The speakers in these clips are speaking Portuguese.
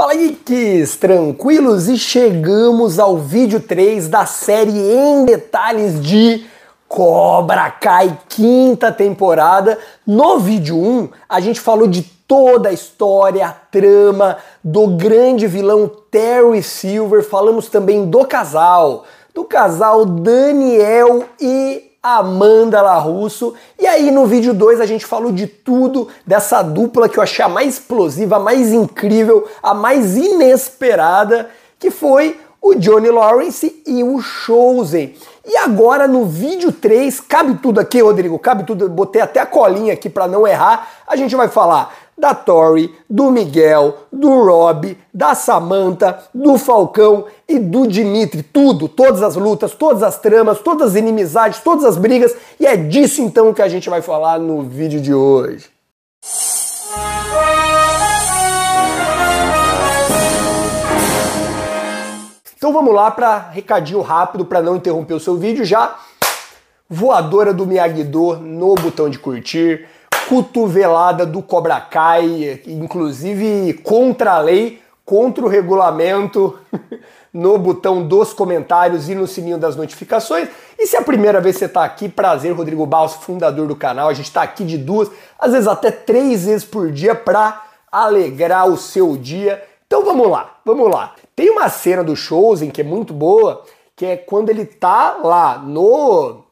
Fala geeks, tranquilos? E chegamos ao vídeo 3 da série em detalhes de Cobra Kai, quinta temporada. No vídeo 1, a gente falou de toda a história, a trama do grande vilão Terry Silver, falamos também do casal, do casal Daniel e Amanda Larusso. E aí no vídeo 2 a gente falou de tudo dessa dupla que eu achei a mais explosiva, a mais incrível, a mais inesperada, que foi o Johnny Lawrence e o Chosen. E agora no vídeo 3, cabe tudo aqui, Rodrigo, cabe tudo, botei até a colinha aqui para não errar. A gente vai falar da Tori, do Miguel, do Rob, da Samantha, do Falcão e do Dimitri. Tudo, todas as lutas, todas as tramas, todas as inimizades, todas as brigas. E é disso então que a gente vai falar no vídeo de hoje. Então vamos lá para recadinho rápido para não interromper o seu vídeo já. Voadora do Miyagi-Do no botão de curtir cotovelada do Cobra Kai, inclusive contra a lei, contra o regulamento, no botão dos comentários e no sininho das notificações. E se é a primeira vez que você está aqui, prazer, Rodrigo Baus, fundador do canal. A gente está aqui de duas, às vezes até três vezes por dia para alegrar o seu dia. Então vamos lá, vamos lá. Tem uma cena do Chosen que é muito boa, que é quando ele tá lá no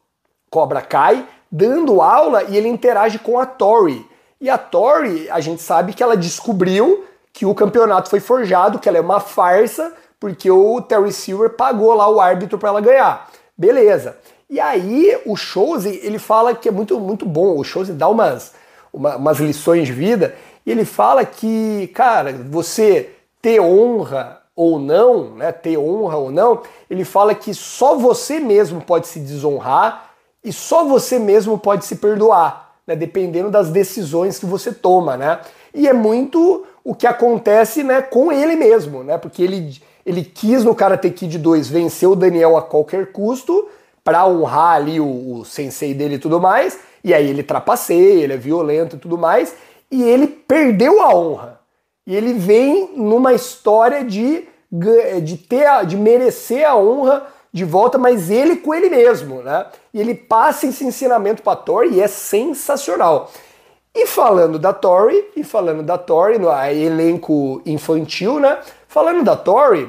Cobra Kai dando aula e ele interage com a Tori. E a Tori, a gente sabe que ela descobriu que o campeonato foi forjado, que ela é uma farsa, porque o Terry Silver pagou lá o árbitro para ela ganhar. Beleza. E aí o Chose, ele fala que é muito muito bom, o Chose dá umas uma, umas lições de vida, e ele fala que, cara, você ter honra ou não, né, ter honra ou não, ele fala que só você mesmo pode se desonrar, e só você mesmo pode se perdoar, né? dependendo das decisões que você toma, né? E é muito o que acontece né, com ele mesmo, né? Porque ele, ele quis no Karate Kid 2 vencer o Daniel a qualquer custo para honrar ali o, o sensei dele e tudo mais, e aí ele trapaceia, ele é violento e tudo mais, e ele perdeu a honra. E ele vem numa história de, de ter, de merecer a honra de volta, mas ele com ele mesmo, né? E ele passa esse ensinamento para Tori e é sensacional. E falando da Tori, e falando da Tori, no elenco infantil, né? Falando da Tori,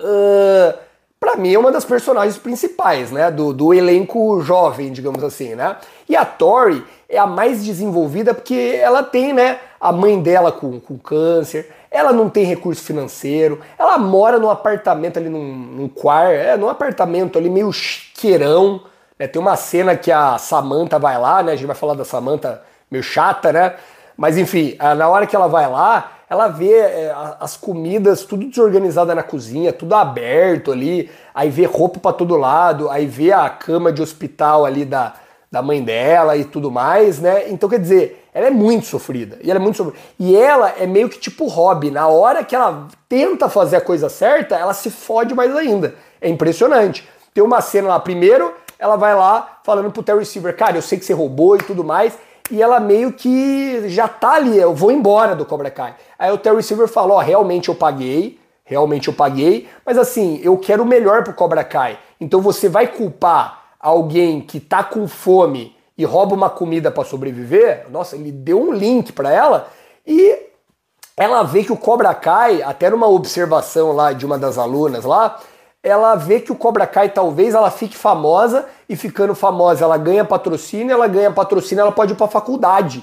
uh, para mim é uma das personagens principais, né, do, do elenco jovem, digamos assim, né? E a Tori é a mais desenvolvida porque ela tem, né, a mãe dela com, com câncer, ela não tem recurso financeiro, ela mora num apartamento ali, num, num quarto, é, num apartamento ali meio chiqueirão, né? Tem uma cena que a Samantha vai lá, né, a gente vai falar da Samantha meio chata, né? Mas enfim, na hora que ela vai lá, ela vê é, as comidas tudo desorganizada na cozinha, tudo aberto ali, aí vê roupa para todo lado, aí vê a cama de hospital ali da, da mãe dela e tudo mais, né? Então quer dizer, ela é muito sofrida. E ela é muito sofrida. E ela é meio que tipo hobby. Na hora que ela tenta fazer a coisa certa, ela se fode mais ainda. É impressionante. Tem uma cena lá, primeiro, ela vai lá falando pro Terry Silver, cara, eu sei que você roubou e tudo mais e ela meio que já tá ali, eu vou embora do Cobra Kai. Aí o Terry Silver falou, realmente eu paguei, realmente eu paguei, mas assim, eu quero o melhor pro Cobra Kai. Então você vai culpar alguém que tá com fome e rouba uma comida para sobreviver? Nossa, ele deu um link para ela e ela vê que o Cobra Kai, até numa observação lá de uma das alunas lá, ela vê que o Cobra Kai talvez ela fique famosa e ficando famosa ela ganha patrocínio, ela ganha patrocínio, ela pode ir para faculdade.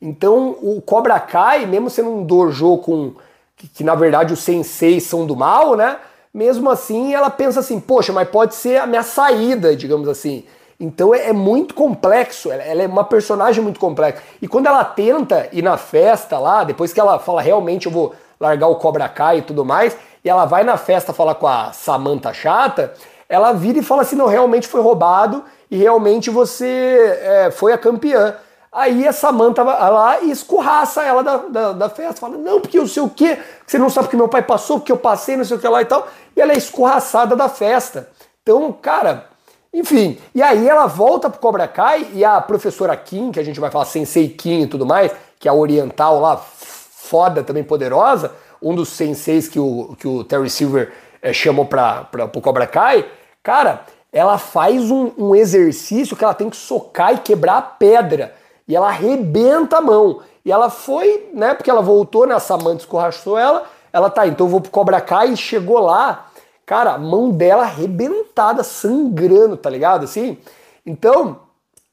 Então o Cobra Kai, mesmo sendo um dojo com que, que na verdade os senseis são do mal, né? Mesmo assim ela pensa assim, poxa, mas pode ser a minha saída, digamos assim. Então é, é muito complexo, ela, ela é uma personagem muito complexa. E quando ela tenta ir na festa lá, depois que ela fala realmente eu vou largar o Cobra Kai e tudo mais, e ela vai na festa falar com a Samanta Chata, ela vira e fala assim: não, realmente foi roubado e realmente você é, foi a campeã. Aí a Samanta vai lá e escorraça ela da, da, da, festa, fala: não, porque eu sei o quê, você não sabe que meu pai passou, porque eu passei, não sei o que lá e tal. E ela é escorraçada da festa. Então, cara, enfim. E aí ela volta pro Cobra Kai e a professora Kim, que a gente vai falar Sensei Kim e tudo mais, que é a oriental lá, foda também, poderosa, um dos senseis que o, que o Terry Silver é, chamou para o Cobra Kai, cara, ela faz um, um, exercício que ela tem que socar e quebrar a pedra. E ela arrebenta a mão. E ela foi, né? Porque ela voltou né, A Samanta escorraçou ela. Ela tá, então eu vou pro Cobra Kai e chegou lá. Cara, a mão dela arrebentada, sangrando, tá ligado? Assim. Então,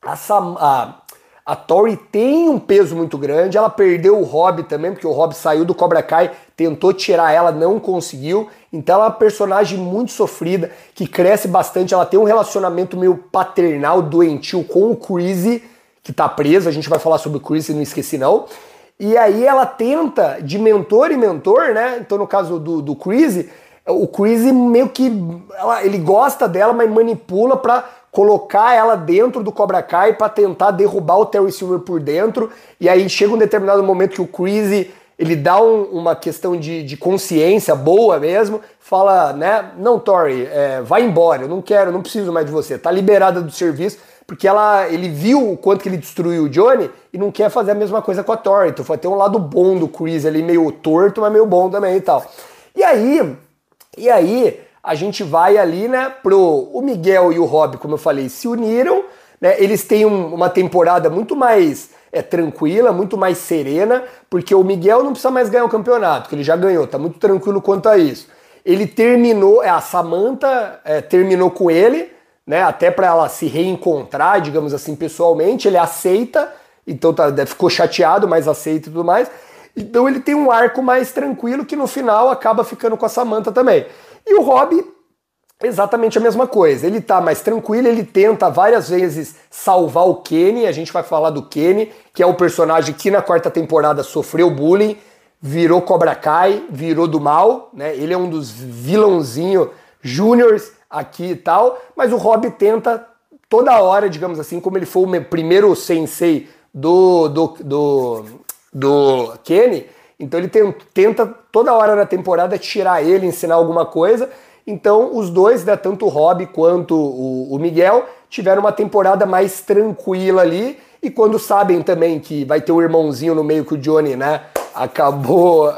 a, Sam, a a Tori tem um peso muito grande, ela perdeu o Rob também, porque o Rob saiu do Cobra Kai, tentou tirar ela, não conseguiu. Então ela é uma personagem muito sofrida, que cresce bastante, ela tem um relacionamento meio paternal, doentio com o Chrissy, que tá preso, a gente vai falar sobre o Chrissy, não esqueci não. E aí ela tenta, de mentor e mentor, né? Então no caso do, do o Chrissy meio que, ela, ele gosta dela, mas manipula pra colocar ela dentro do Cobra Kai para tentar derrubar o Terry Silver por dentro. E aí chega um determinado momento que o Crazy ele dá um, uma questão de, de, consciência boa mesmo, fala, né? Não, Tori, é, vai embora, eu não quero, não preciso mais de você. Tá liberada do serviço, porque ela, ele viu o quanto que ele destruiu o Johnny e não quer fazer a mesma coisa com a Tori. Então foi até um lado bom do Chris ali, meio torto, mas meio bom também e tal. E aí, e aí, a gente vai ali, né, pro o Miguel e o Rob, como eu falei, se uniram, né? Eles têm um, uma temporada muito mais é tranquila, muito mais serena, porque o Miguel não precisa mais ganhar o campeonato, que ele já ganhou, tá muito tranquilo quanto a isso. Ele terminou, é, a Samantha é, terminou com ele, né? Até para ela se reencontrar, digamos assim, pessoalmente, ele aceita, então tá, ficou chateado, mas aceita e tudo mais. Então ele tem um arco mais tranquilo que no final acaba ficando com a Samantha também. E o Rob, exatamente a mesma coisa. Ele tá mais tranquilo, ele tenta várias vezes salvar o Kenny, a gente vai falar do Kenny, que é o personagem que na quarta temporada sofreu bullying, virou Cobra Kai, virou do mal, né? Ele é um dos vilãozinho júniors aqui e tal, mas o Rob tenta toda hora, digamos assim, como ele foi o primeiro sensei do do do, do Kenny, então ele tenta toda hora da temporada tirar ele, ensinar alguma coisa. Então os dois, né, tanto o Rob quanto o, o Miguel, tiveram uma temporada mais tranquila ali. E quando sabem também que vai ter o um irmãozinho no meio que o Johnny, né, acabou uh,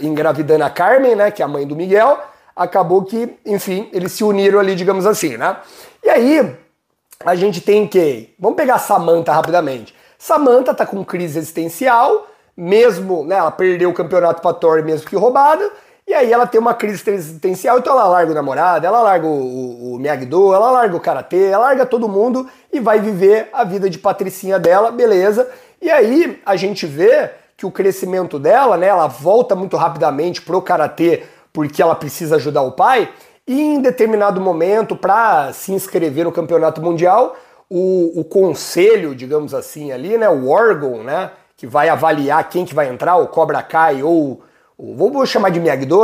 engravidando a Carmen, né, que é a mãe do Miguel, acabou que, enfim, eles se uniram ali, digamos assim, né? E aí a gente tem quem? Vamos pegar a Samantha rapidamente. Samantha tá com crise existencial, mesmo, né, ela perdeu o campeonato para Tori mesmo que roubada, e aí ela tem uma crise existencial, então ela larga o namorado, ela larga o, o, o Miyagi-Do, ela larga o Karatê, ela larga todo mundo e vai viver a vida de patricinha dela, beleza. E aí a gente vê que o crescimento dela, né, ela volta muito rapidamente pro Karatê porque ela precisa ajudar o pai, e em determinado momento, para se inscrever no campeonato mundial, o, o conselho, digamos assim, ali, né, o órgão, né, que vai avaliar quem que vai entrar, o Cobra Kai ou vou chamar de Miyagdo,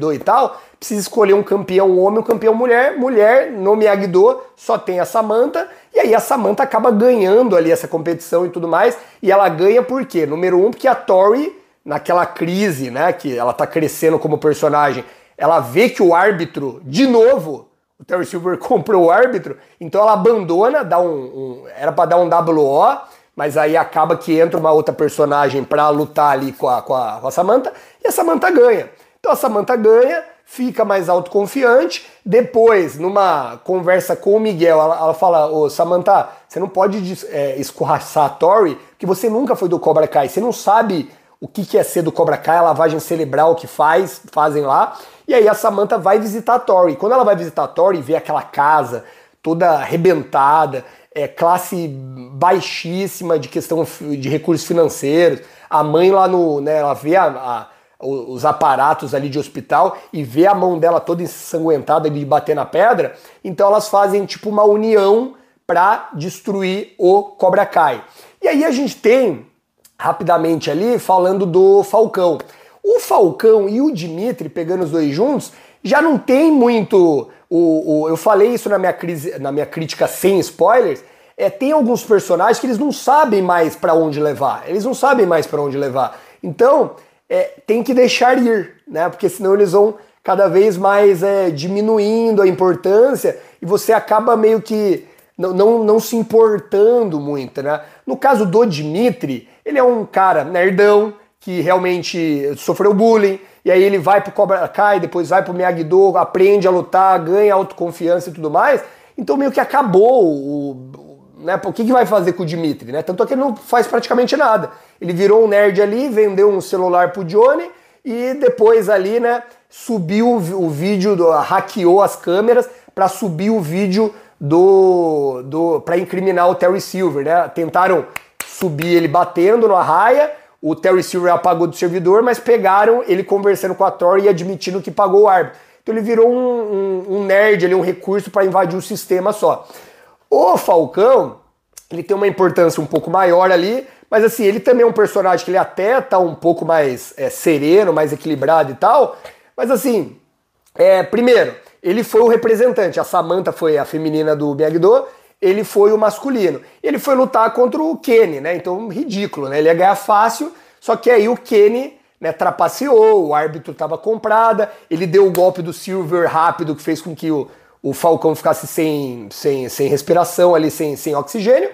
do e tal, precisa escolher um campeão homem, um campeão mulher. Mulher no Miyagdo só tem a Samanta e aí a Samanta acaba ganhando ali essa competição e tudo mais, e ela ganha por quê? Número um, porque a Tori, naquela crise, né, que ela tá crescendo como personagem, ela vê que o árbitro, de novo, o Terry Silver comprou o árbitro, então ela abandona, dá um, um era para dar um WO, mas aí acaba que entra uma outra personagem pra lutar ali com a, com a, com a e a Samanta ganha. Então a Samanta ganha, fica mais autoconfiante. Depois, numa conversa com o Miguel, ela, ela fala: Ô você não pode é, escorraçar a Tori, porque você nunca foi do Cobra Kai, você não sabe o que, que é ser do Cobra Kai, a lavagem cerebral que faz, fazem lá. E aí a Samantha vai visitar a Tori. Quando ela vai visitar a Tori e vê aquela casa toda arrebentada, é, classe baixíssima de questão de recursos financeiros. A mãe lá no. Né, ela vê a, a, os aparatos ali de hospital e vê a mão dela toda ensanguentada de bater na pedra. Então elas fazem tipo uma união para destruir o Cobra Kai. E aí a gente tem, rapidamente ali, falando do Falcão. O Falcão e o Dimitri, pegando os dois juntos, já não tem muito. O, o, eu falei isso na minha, crise, na minha crítica sem spoilers. É, tem alguns personagens que eles não sabem mais para onde levar. Eles não sabem mais para onde levar. Então, é, tem que deixar ir, né? Porque senão eles vão cada vez mais é, diminuindo a importância e você acaba meio que não, não, não se importando muito, né? No caso do Dimitri, ele é um cara nerdão que realmente sofreu bullying, e aí ele vai pro Cobra Kai, depois vai pro Miyagi-Do, aprende a lutar, ganha autoconfiança e tudo mais. Então meio que acabou o, o, né, o que, que vai fazer com o Dimitri, né? Tanto é que ele não faz praticamente nada. Ele virou um nerd ali, vendeu um celular pro Johnny e depois ali, né, subiu o, o vídeo, do, hackeou as câmeras para subir o vídeo do, do para incriminar o Terry Silver, né? Tentaram subir ele batendo na raia o Terry Silver apagou do servidor, mas pegaram ele conversando com a Tor e admitindo que pagou o árbitro. Então ele virou um, um, um nerd, ali, um recurso para invadir o sistema só. O Falcão, ele tem uma importância um pouco maior ali, mas assim, ele também é um personagem que ele até tá um pouco mais é, sereno, mais equilibrado e tal. Mas assim, é, primeiro, ele foi o representante. A Samantha foi a feminina do miyagi ele foi o masculino. Ele foi lutar contra o Kenny, né? Então, ridículo, né? Ele ia ganhar fácil, só que aí o Kenny né, trapaceou, o árbitro estava comprada, ele deu o golpe do Silver rápido, que fez com que o, o Falcão ficasse sem, sem, sem respiração ali, sem, sem oxigênio.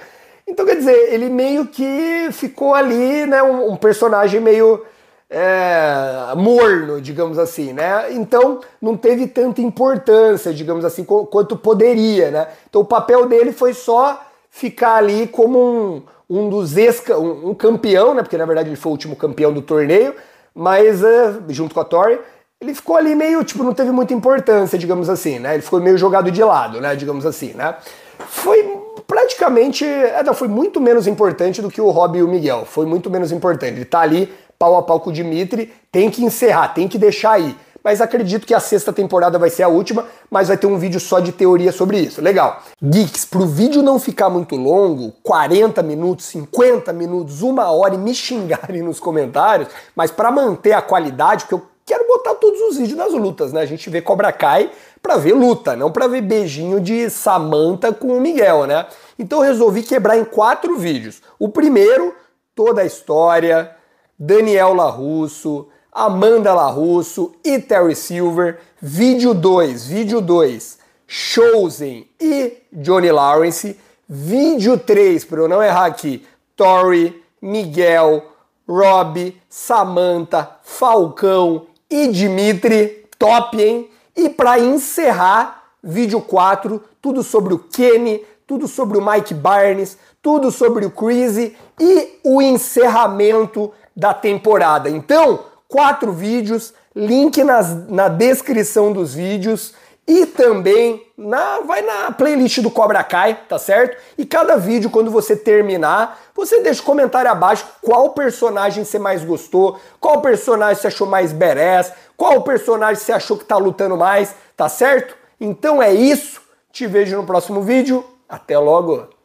Então, quer dizer, ele meio que ficou ali, né, um, um personagem meio é, morno, digamos assim, né? Então não teve tanta importância, digamos assim, quanto poderia, né? Então o papel dele foi só ficar ali como um, um dos ex um, um, campeão, né? Porque na verdade ele foi o último campeão do torneio, mas uh, junto com a Tori, ele ficou ali meio, tipo, não teve muita importância, digamos assim, né? Ele foi meio jogado de lado, né? Digamos assim, né? Foi praticamente, é, não, foi muito menos importante do que o Rob e o Miguel, foi muito menos importante. Ele tá ali pau a pau com o Dimitri, tem que encerrar, tem que deixar aí. Mas acredito que a sexta temporada vai ser a última, mas vai ter um vídeo só de teoria sobre isso. Legal. Geeks, pro vídeo não ficar muito longo, 40 minutos, 50 minutos, uma hora e me xingarem nos comentários, mas para manter a qualidade, porque eu quero botar todos os vídeos nas lutas, né? A gente vê Cobra Kai pra ver luta, não pra ver beijinho de Samanta com o Miguel, né? Então eu resolvi quebrar em quatro vídeos. O primeiro, toda a história, Daniel Larusso, Amanda Larusso e Terry Silver. Vídeo 2, vídeo 2, Chosen e Johnny Lawrence. Vídeo 3, para eu não errar aqui, Tori, Miguel, Rob, Samantha, Falcão e Dimitri. Top, hein? E para encerrar, vídeo 4, tudo sobre o Kenny, tudo sobre o Mike Barnes, tudo sobre o Crazy e o encerramento da temporada. Então, quatro vídeos, link nas, na descrição dos vídeos e também na vai na playlist do Cobra Kai, tá certo? E cada vídeo quando você terminar, você deixa um comentário abaixo qual personagem você mais gostou, qual personagem você achou mais badass, qual personagem você achou que tá lutando mais, tá certo? Então é isso. Te vejo no próximo vídeo. Até logo.